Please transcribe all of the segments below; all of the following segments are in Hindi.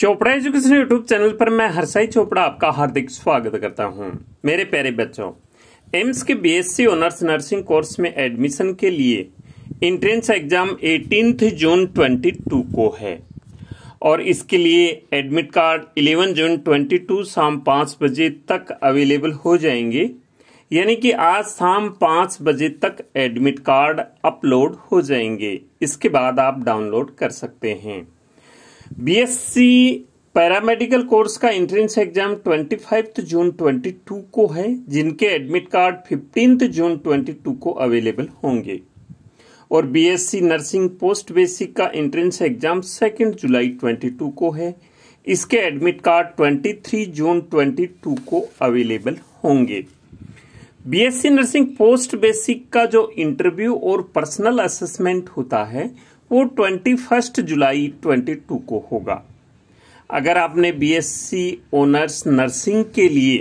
चोपड़ा एजुकेशन यूट्यूब चैनल पर मैं हरसाई चोपड़ा आपका हार्दिक स्वागत करता हूं। मेरे प्यारे बच्चों एम्स के बीएससी ऑनर्स नर्सिंग कोर्स में एडमिशन के लिए इंट्रेंस एग्जाम 18 जून 22 को है और इसके लिए एडमिट कार्ड 11 जून 22 शाम पाँच बजे तक अवेलेबल हो जाएंगे यानी कि आज शाम पाँच बजे तक एडमिट कार्ड अपलोड हो जाएंगे इसके बाद आप डाउनलोड कर सकते हैं बीएससी पैरामेडिकल कोर्स का एंट्रेंस एग्जाम 25 जून 22 को है जिनके एडमिट कार्ड 15 जून 22 को अवेलेबल होंगे और बीएससी नर्सिंग पोस्ट बेसिक का एंट्रेंस एग्जाम 2 जुलाई 22 को है इसके एडमिट कार्ड 23 जून 22 को अवेलेबल होंगे बीएससी नर्सिंग पोस्ट बेसिक का जो इंटरव्यू और पर्सनल असेसमेंट होता है वो twenty first July twenty two को होगा अगर आपने बीएससी ओनर्स नर्सिंग के लिए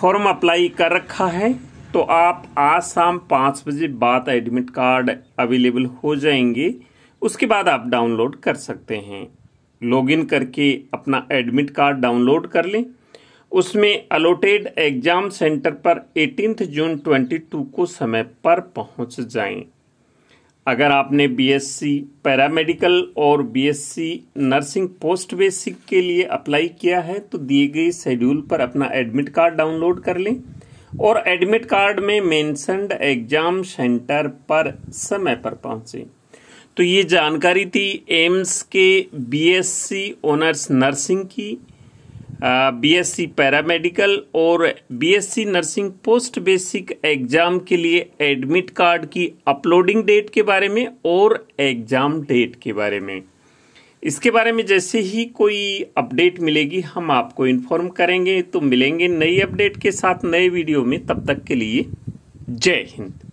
फॉर्म अप्लाई कर रखा है तो आप आज शाम पाँच बजे बाद एडमिट कार्ड अवेलेबल हो जाएंगे उसके बाद आप डाउनलोड कर सकते हैं लॉगिन करके अपना एडमिट कार्ड डाउनलोड कर लें उसमें अलोटेड एग्जाम सेंटर पर 18 जून 22 को समय पर पहुंच जाएं। अगर आपने बीएससी पैरामेडिकल और बीएससी नर्सिंग पोस्ट बेसिक के लिए अप्लाई किया है तो दिए गए शेड्यूल पर अपना एडमिट कार्ड डाउनलोड कर लें और एडमिट कार्ड में मेंशनड एग्जाम सेंटर पर समय पर पहुंचे तो ये जानकारी थी एम्स के बीएससी ऑनर्स नर्सिंग की बीएससी पैरामेडिकल और BSc nursing post basic exam के लिए एडमिट कार्ड की अपलोडिंग डेट के बारे में और एग्जाम डेट के बारे में इसके बारे में जैसे ही कोई अपडेट मिलेगी हम आपको इन्फॉर्म करेंगे तो मिलेंगे नई अपडेट के साथ नए वीडियो में तब तक के लिए जय हिंद